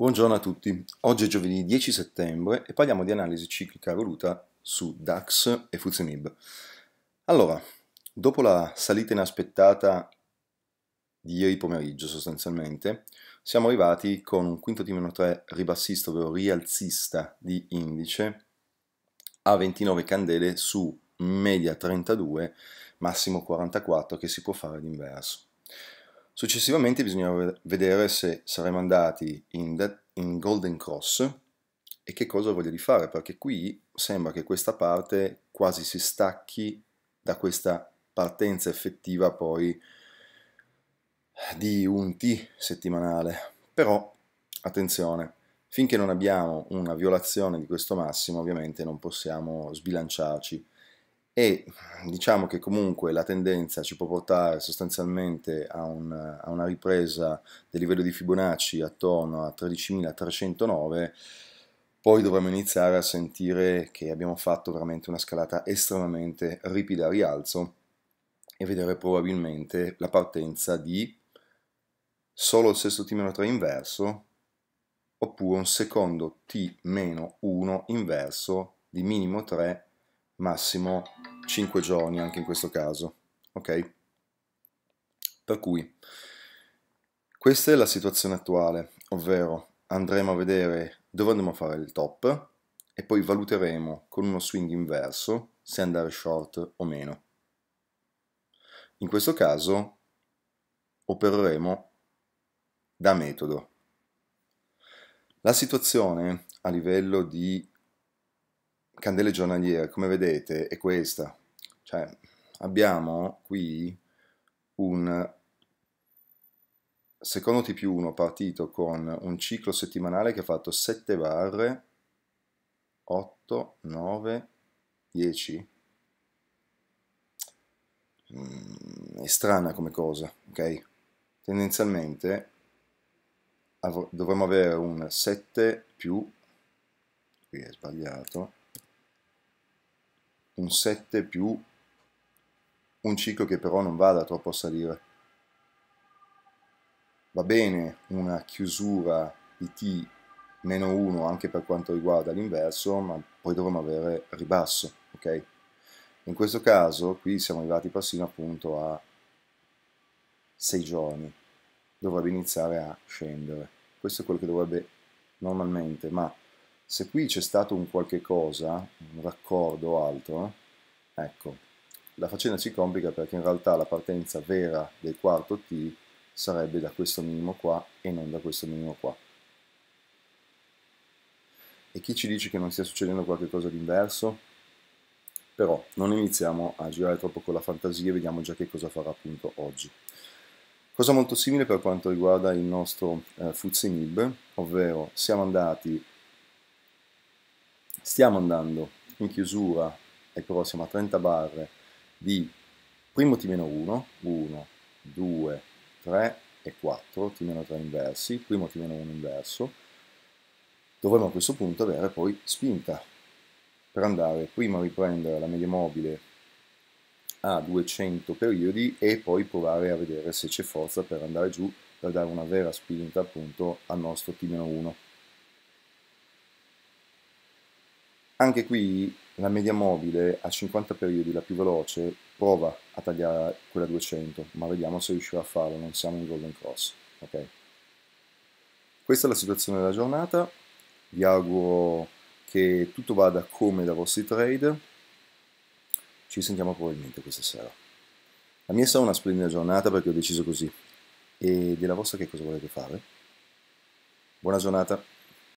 Buongiorno a tutti, oggi è giovedì 10 settembre e parliamo di analisi ciclica voluta su DAX e FUZEMIB. Allora, dopo la salita inaspettata di ieri pomeriggio sostanzialmente, siamo arrivati con un quinto di meno 3 ribassista, ovvero rialzista di indice a 29 candele su media 32, massimo 44 che si può fare d'inverso. Successivamente bisogna vedere se saremo andati in, de- in Golden Cross e che cosa voglio di fare, perché qui sembra che questa parte quasi si stacchi da questa partenza effettiva poi di un T settimanale. Però, attenzione, finché non abbiamo una violazione di questo massimo, ovviamente non possiamo sbilanciarci e diciamo che comunque la tendenza ci può portare sostanzialmente a una, a una ripresa del livello di Fibonacci attorno a 13.309 poi dovremmo iniziare a sentire che abbiamo fatto veramente una scalata estremamente ripida a rialzo e vedere probabilmente la partenza di solo il sesto T-3 inverso oppure un secondo T-1 inverso di minimo 3 massimo 5 giorni anche in questo caso, ok? Per cui questa è la situazione attuale, ovvero andremo a vedere dove andremo a fare il top e poi valuteremo con uno swing inverso se andare short o meno. In questo caso opereremo da metodo. La situazione a livello di candele giornaliere, come vedete, è questa. Cioè, abbiamo qui un secondo T1 partito con un ciclo settimanale che ha fatto 7 barre, 8, 9, 10. Mm, è strana come cosa, ok? Tendenzialmente dovremmo avere un 7 più, qui è sbagliato, un 7 più un ciclo che però non vada troppo a salire. Va bene una chiusura di T meno 1 anche per quanto riguarda l'inverso, ma poi dovremo avere ribasso, ok? In questo caso qui siamo arrivati persino appunto a 6 giorni, dovrebbe iniziare a scendere. Questo è quello che dovrebbe normalmente, ma se qui c'è stato un qualche cosa, un raccordo o altro, ecco, la faccenda si complica perché in realtà la partenza vera del quarto t sarebbe da questo minimo qua e non da questo minimo qua. E chi ci dice che non stia succedendo qualcosa di inverso? Però non iniziamo a girare troppo con la fantasia, vediamo già che cosa farà appunto oggi. Cosa molto simile per quanto riguarda il nostro eh, Nib, ovvero siamo andati Stiamo andando in chiusura e però siamo a 30 barre di primo T meno 1, 1, 2, 3 e 4, T meno 3 inversi, primo T meno 1 inverso, dovremo a questo punto avere poi spinta per andare prima a riprendere la media mobile a 200 periodi e poi provare a vedere se c'è forza per andare giù per dare una vera spinta appunto al nostro T-1. Anche qui la media mobile a 50 periodi, la più veloce, prova a tagliare quella 200, ma vediamo se riuscirà a farlo, non siamo in golden cross. Okay? Questa è la situazione della giornata, vi auguro che tutto vada come da vostri trade, ci sentiamo probabilmente questa sera. La mia sarà una splendida giornata perché ho deciso così. E della vostra che cosa volete fare? Buona giornata!